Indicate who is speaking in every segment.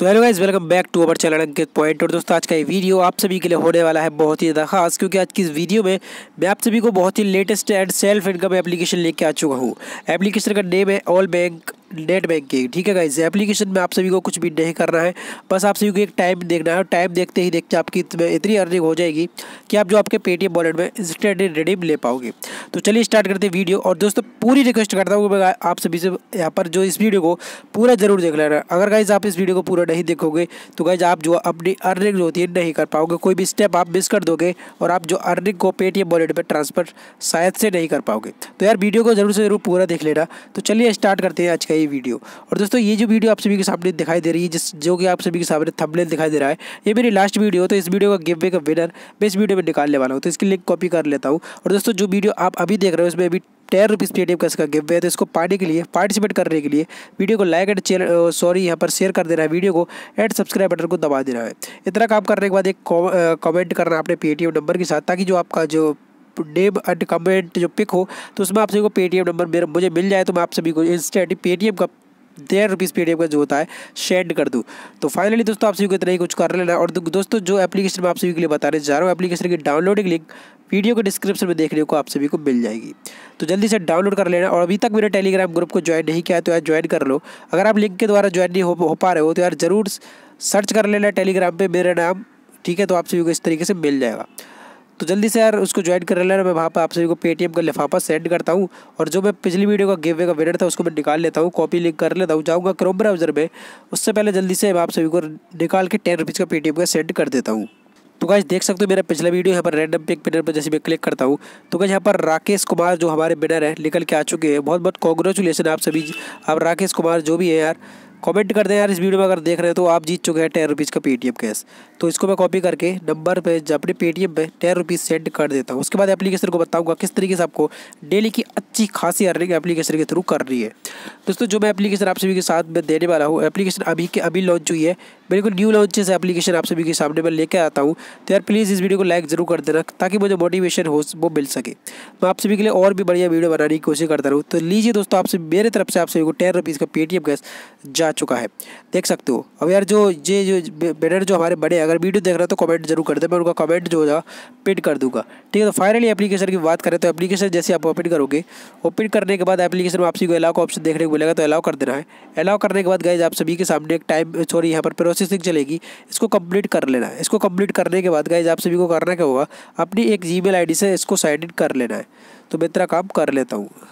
Speaker 1: तो hello guys welcome back to our channel Ankit Point और दोस्तों आज का ये वीडियो आप सभी के लिए होने वाला है बहुत ही ज़्यादा खास क्योंकि आज की इस वीडियो में मैं आप सभी को बहुत ही latest and self income application लेके आ चुका हूँ एप्लीकेशन का नेम है ऑल बैंक नेट बैंकिंग ठीक है गाइज एप्लीकेशन में आप सभी को कुछ भी नहीं करना है बस आप सभी को एक टाइम देखना है और टाइम देखते ही देखते आपकी इतनी अर्निंग हो जाएगी कि आप जो आपके पेटीएम वॉलेट में इंस्टेंटली रिडीम ले पाओगे तो चलिए स्टार्ट करते हैं वीडियो और दोस्तों पूरी रिक्वेस्ट करता हूँ मैं आप सभी से यहाँ पर जो इस वीडियो को पूरा जरूर देख लेना अगर गाइज आप इस वीडियो को पूरा नहीं देखोगे तो गाइज आप जो अपनी अर्निंग जो होती है नहीं कर पाओगे कोई भी स्टेप आप मिस कर दोगे और आप जो अर्निंग को पेटीएम वॉलेट में ट्रांसफ़र शायद से नहीं कर पाओगे तो यार वीडियो को जरूर से जरूर पूरा देख लेना तो चलिए स्टार्ट करते हैं आज का वीडियो और दोस्तों ये जो वीडियो आप सभी के सामने दिखाई दे रही है जिस जो कि आप सभी के सामने थंबनेल दिखाई दे रहा है ये मेरी लास्ट वीडियो तो इस वीडियो का गिव वे का विनर मैं इस वीडियो में निकालने वाला हूँ तो इसकी लिंक कॉपी कर लेता हूँ और दोस्तों जो वीडियो आप अभी देख रहे हो उसमें अभी टेन रुपीज़ पेटीएम का इसका गिव है तो इसको पाने के लिए पार्टिसिपेट करने के लिए वीडियो को लाइक एंड चेयर सॉरी यहाँ पर शेयर कर दे रहा है वीडियो को एंड सब्सक्राइब बटन को दबा दे रहा है इतना काम करने के बाद एक कमेंट करना अपने पेटीएम नंबर के साथ ताकि जो आपका जो नेम एंड कमेंट जो पिक हो तो उसमें आप सभी को पेटीएम नंबर मेरा मुझे मिल जाए तो मैं आप सभी को इंस्टेंट पेटीएम का डेढ़ रुपीज़ पे का जो होता है शेड कर दूँ तो फाइनली दोस्तों आप सभी को इतना ही कुछ कर लेना और दोस्तों जो एप्लीकेशन मैं आप सभी के लिए बताने जा रहा हूँ एप्लीकेशन की डाउनलोडिंग लिंक वीडियो के डिस्क्रिप्शन में देखने को आप सभी को मिल जाएगी तो जल्दी से डाउनलोड कर लेना और अभी तक मेरे टेलीग्राम ग्रुप को ज्वाइन नहीं किया है तो यार ज्वाइन कर लो अगर आप लिंक के द्वारा ज्वाइन नहीं हो, हो पा रहे हो तो यार ज़रूर सर्च कर लेना टेलीग्राम पर मेरा नाम ठीक है तो आप सभी को इस तरीके से मिल जाएगा तो जल्दी से यार उसको ज्वाइन कर लेना मैं वहाँ पर आप सभी को पेटीएम का लिफाफा सेंड करता हूँ और जो मैं पिछली वीडियो का गिवे का विनर था उसको मैं निकाल लेता हूँ कॉपी लिंक कर लेता हूँ जाऊँगा क्रोम ब्राउजर में उससे पहले जल्दी से मैं आप सभी को निकाल के टेन रुपीज़ का पेटीएम का सेंड कर देता हूँ तो गाइज देख सकते हो मेरा पिछला वीडियो यहाँ पर रैंडम पिक बिनर पर जैसे मैं क्लिक करता हूँ तो गाइज यहाँ पर राकेश कुमार जो हमारे बिनर है निकल के आ चुके हैं बहुत बहुत कॉन्ग्रेचुलेसन आप सभी आप राकेश कुमार जो भी है यार कमेंट कर दें यार इस वीडियो में अगर देख रहे हो तो आप जीत चुके हैं टेन रुपीज़ का पेटीएम कैश तो इसको मैं कॉपी करके नंबर पे अपने पेटीएम पे टेन रुपीज़ सेंड कर देता हूँ उसके बाद एप्लीकेशन को बताऊँगा किस तरीके से आपको डेली की अच्छी खासी अर्निंग एप्लीकेशन के थ्रू कर रही है दोस्तों जो मैं एप्लीकेशन आप सभी के साथ में देने वाला हूँ एप्लीकेशन अभी के अभी लॉन्च हुई है बिल्कुल न्यू लॉन्च एप्लीकेशन आप सभी के सामने मैं लेकर आता हूँ तो यार प्लीज़ इस वीडियो को लाइक ज़रूर कर देना ताकि मुझे मोटिवेशन हो वो मिल सके मैं आप सभी के लिए और भी बढ़िया वीडियो बनाने की कोशिश करता रहूँ तो लीजिए दोस्तों आपसे मेरे तरफ से आप सभी को टेन रुपीज़ का पेटीएम कैश जा चुका है देख सकते हो अब यार जो ये जो बेटर जो हमारे बड़े अगर वीडियो देख रहे हो तो कमेंट जरूर कर दे मैं उनका कमेंट जो होगा पिट कर दूंगा ठीक है तो फाइनली एप्लीकेशन की बात करें तो एप्लीकेशन जैसे आप ओपन करोगे ओपन करने के बाद एप्लीकेशन में आप सभी को अलाउ का ऑप्शन देखने को मिलेगा तो अलाउ कर देना है अलाउ करने के बाद गाइज आप सभी के सामने एक टाइम सॉरी यहाँ पर प्रोसेसिंग चलेगी इसको कम्प्लीट कर लेना है इसको कम्प्लीट करने के बाद गए आप सभी को करना क्या होगा अपनी एक जी मेल से इसको साइन इन कर लेना है तो मैं इतना काम कर लेता हूँ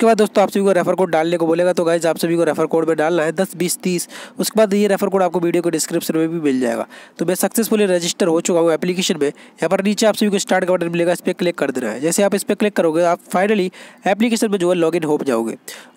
Speaker 1: उसके बाद दोस्तों आप सभी को रेफर कोड डालने को बोलेगा तो गाइज आप सभी को रेफर कोड पर डालना है दस बीस तीस उसके बाद ये रेफर कोड आपको वीडियो के डिस्क्रिप्शन में भी मिल जाएगा तो मैं सक्सेसफुली रजिस्टर हो चुका हूँ एप्लीकेशन में यहाँ पर नीचे आप सभी को स्टार्ट का बटन मिलेगा इस पर क्लिक कर देना है जैसे आप इस पर क्लिक करोगे आप फाइनली एप्लीकेशन में जो है इन हो जाओगे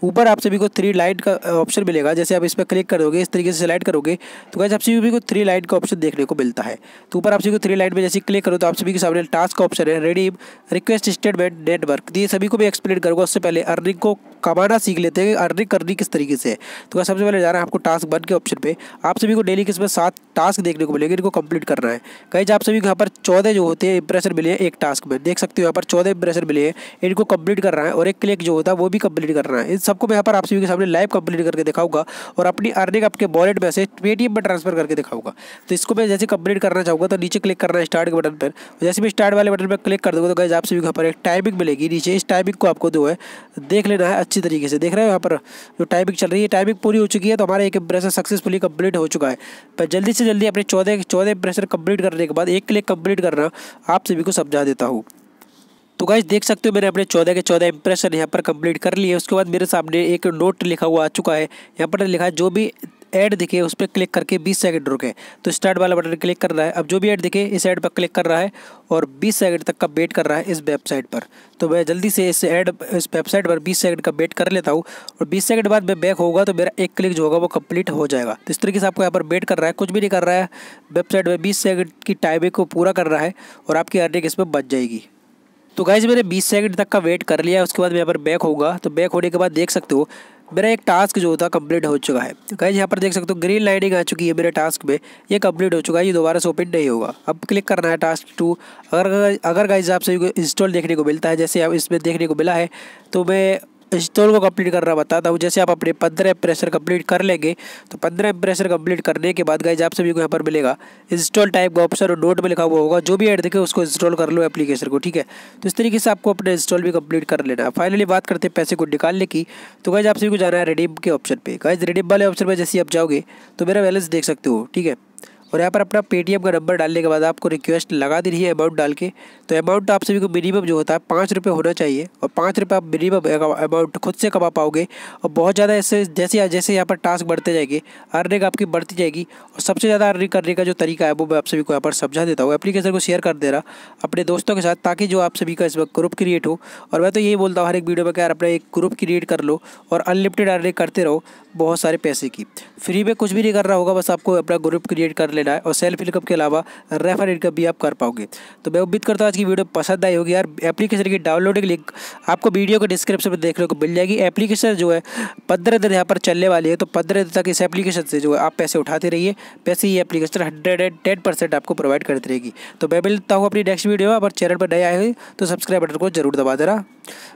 Speaker 1: ऊपर आप सभी को थ्री लाइट का ऑप्शन मिलेगा जैसे आप इस पर क्लिक करोगे इस तरीके से सिलेक्ट करोगे तो गाइज आप सभी को थ्री लाइट का ऑप्शन देखने को मिलता है तो ऊपर आप सभी को थ्री लाइट में जैसे क्लिक करो तो आप सभी के सामने टास्क ऑप्शन है रेडीम रिक्वेस्ट स्टेटमेंट नेटवर्क ये सभी को भी एक्सप्लेन करूँगा उससे पहले अर्निंग अर्निंग को कमाना सीख लेते हैं अर्निंग करनी किस तरीके से तो क्या सबसे पहले जाना है आपको टास्क वन के ऑप्शन पे आप सभी को डेली किस में सात टास्क देखने को मिलेंगे इनको कंप्लीट करना है कहीं आप सभी को यहाँ पर चौदह जो होते हैं इंप्रेशन मिले हैं एक टास्क में देख सकते हो यहाँ पर चौदह इंप्रेशन मिले हैं इनको कंप्लीट करना है और एक क्लिक जो होता है वो भी कंप्लीट करना है इन सबको मैं यहाँ पर आप सभी के सामने लाइव कंप्लीट करके दिखाऊंगा और अपनी अर्निंग आपके वॉलेट में से पेटीएम पर ट्रांसफर करके दिखाऊंगा तो इसको मैं जैसे कंप्लीट करना चाहूँगा तो नीचे क्लिक करना है स्टार्ट के बटन पर जैसे भी स्टार्ट वाले बटन पर क्लिक कर दूँगा तो कहीं आप सभी को यहाँ पर एक टाइमिंग मिलेगी नीचे इस टाइमिंग को आपको जो है देख देख लेना है अच्छी तरीके से देख रहे हो यहाँ पर जो टाइपिंग चल रही है टाइपिंग पूरी हो चुकी है तो हमारा एक प्रेशर सक्सेसफुली कंप्लीट हो चुका है पर जल्दी से जल्दी अपने चौदह चौदह प्रेशर कंप्लीट करने के बाद एक क्लिक कंप्लीट करना आप सभी को समझा देता हूँ तो गाइज देख सकते हो मैंने अपने चौदह के चौदह इंप्रेशन यहाँ पर कंप्लीट कर लिए उसके बाद मेरे सामने एक नोट लिखा हुआ आ चुका है यहाँ पर लिखा है जो भी ऐड दिखे उस पर क्लिक करके 20 सेकंड रुके तो स्टार्ट वाला बटन क्लिक कर रहा है अब जो भी ऐड दिखे इस ऐड पर क्लिक कर रहा है और 20 सेकंड तक का वेट कर रहा है इस वेबसाइट पर तो मैं जल्दी से इस ऐड इस वेबसाइट पर 20 सेकंड का वेट कर लेता हूँ और 20 सेकंड बाद मैं बैक होगा तो मेरा एक क्लिक जो होगा वो कम्प्लीट हो जाएगा तो इस तरीके से आपको यहाँ पर वेट कर रहा है कुछ भी नहीं कर रहा है वेबसाइट में बीस सेकेंड की टाइमिंग को पूरा कर रहा है और आपकी अर्निंग इस पर बच जाएगी तो गाइज मैंने 20 सेकंड तक का वेट कर लिया उसके बाद मैं यहाँ पर बैक होगा तो बैक होने के बाद देख सकते हो मेरा एक टास्क जो था कंप्लीट हो चुका है तो गाइज यहाँ पर देख सकते हो ग्रीन लाइटिंग आ चुकी है मेरे टास्क में ये कंप्लीट हो चुका है ये दोबारा से ओपन नहीं होगा अब क्लिक करना है टास्क टू अगर अगर गाइज आप सभी को इंस्टॉल देखने को मिलता है जैसे आप इसमें देखने को मिला है तो मैं इंस्टॉल को कंप्लीट करना बताता हूँ जैसे आप अपने पंद्रह प्रेशर कंप्लीट कर लेंगे तो पंद्रह प्रेशर कंप्लीट करने के बाद गाइज आप सभी को यहाँ पर मिलेगा इंस्टॉल टाइप का ऑप्शन और नोट में लिखा हुआ होगा जो भी ऐड देखे उसको इंस्टॉल कर लो एप्लीकेशन को ठीक है तो इस तरीके से आपको अपने इंस्टॉल भी कंप्लीट कर लेना फाइनली बात करते हैं पैसे को निकालने की तो गाइज आप सभी को जाना है रिडीम के ऑप्शन पर गाइज रिडीम वाले ऑप्शन पर जैसे आप जाओगे तो मेरा बैलेंस देख सकते हो ठीक है और यहाँ पर अपना पेटीएम का नंबर डालने के बाद आपको रिक्वेस्ट लगा दी रही है अमाउंट डाल के तो अमाउंट आप सभी को मिनिमम जो होता है पाँच रुपये होना चाहिए और पाँच रुपये आप मिनिमम अमाउंट खुद से कमा पाओगे और बहुत ज़्यादा ऐसे जैसे जैसे यहाँ पर टास्क बढ़ते जाएंगे अर्निंग आपकी बढ़ती जाएगी और सबसे ज़्यादा अर्निंग करने का जो तरीका है वो मैं आप सभी को यहाँ पर समझा देता हूँ एप्लीकेशन को शेयर कर दे रहा अपने दोस्तों के साथ ताकि जो आप सभी का इस वक्त ग्रुप क्रिएट हो और मैं तो यही बोलता हूँ हर एक वीडियो में यार अपना एक ग्रुप क्रिएट कर लो और अनलिमिटेड अर्निंग करते रहो बहुत सारे पैसे की फ्री में कुछ भी नहीं करना होगा बस आपको अपना ग्रुप क्रिएट कर लेना लेना है और सेल्फ इनकम के अलावा रेफर इनकम भी आप कर पाओगे तो मैं उम्मीद करता हूँ आज की वीडियो पसंद आई होगी यार एप्लीकेशन की की लिंक आपको वीडियो के डिस्क्रिप्शन में देखने को मिल जाएगी एप्लीकेशन जो है पंद्रह दिन यहाँ पर चलने वाली है तो पंद्रह दिन तक इस एप्लीकेशन से जो है आप पैसे उठाते रहिए पैसे ये application hundred and ten percent आपको प्रोवाइड करती रहेगी तो मैं मिलता हूँ अपनी नेक्स्ट वीडियो में अगर चैनल पर नए आए हुए तो सब्सक्राइब बटन को जरूर दबा देना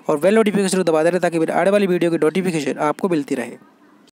Speaker 1: और वेल नोटिफिकेशन को दबा देना ताकि मेरे आने वाली वीडियो की नोटिफिकेशन आपको मिलती रहे